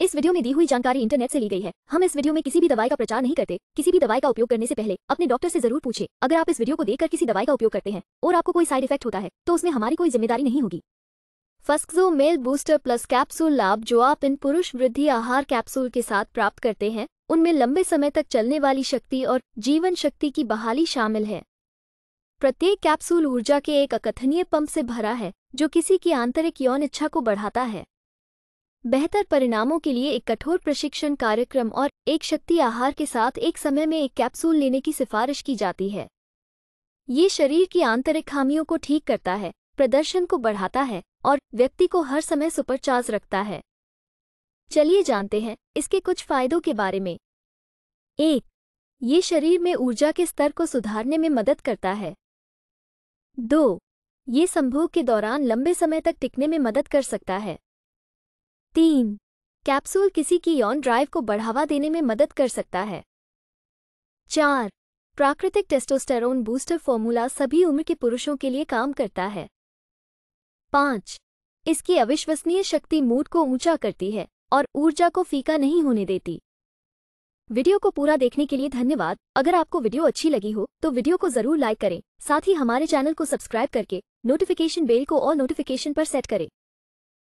इस वीडियो में दी हुई जानकारी इंटरनेट से ली गई है हम इस वीडियो में किसी भी दवाई का प्रचार नहीं करते किसी भी दवाई का उपयोग करने से पहले अपने डॉक्टर से जरूर पूछे अगर आप इस वीडियो को देखकर किसी दवाई का उपयोग करते हैं और आपको कोई साइड इफेक्ट होता है तो उसमें हमारी कोई जिम्मेदारी नहीं होगी फस्कजो मेल बूस्टर प्लस कैप्सूल लाभ जो आप इन पुरुष वृद्धि आहार कैप्सूल के साथ प्राप्त करते हैं उनमें लंबे समय तक चलने वाली शक्ति और जीवन शक्ति की बहाली शामिल है प्रत्येक कैप्सूल ऊर्जा के एक अकथनीय पंप से भरा है जो किसी की आंतरिक यौन इच्छा को बढ़ाता है बेहतर परिणामों के लिए एक कठोर प्रशिक्षण कार्यक्रम और एक शक्ति आहार के साथ एक समय में एक कैप्सूल लेने की सिफारिश की जाती है ये शरीर की आंतरिक खामियों को ठीक करता है प्रदर्शन को बढ़ाता है और व्यक्ति को हर समय सुपरचार्ज रखता है चलिए जानते हैं इसके कुछ फायदों के बारे में एक ये शरीर में ऊर्जा के स्तर को सुधारने में मदद करता है दो ये संभोग के दौरान लंबे समय तक टिकने में मदद कर सकता है तीन कैप्सूल किसी की यौन ड्राइव को बढ़ावा देने में मदद कर सकता है चार प्राकृतिक टेस्टोस्टेरोन बूस्टर फॉर्मूला सभी उम्र के पुरुषों के लिए काम करता है पांच इसकी अविश्वसनीय शक्ति मूड को ऊंचा करती है और ऊर्जा को फीका नहीं होने देती वीडियो को पूरा देखने के लिए धन्यवाद अगर आपको वीडियो अच्छी लगी हो तो वीडियो को जरूर लाइक करें साथ ही हमारे चैनल को सब्सक्राइब करके नोटिफिकेशन बेल को और नोटिफिकेशन पर सेट करें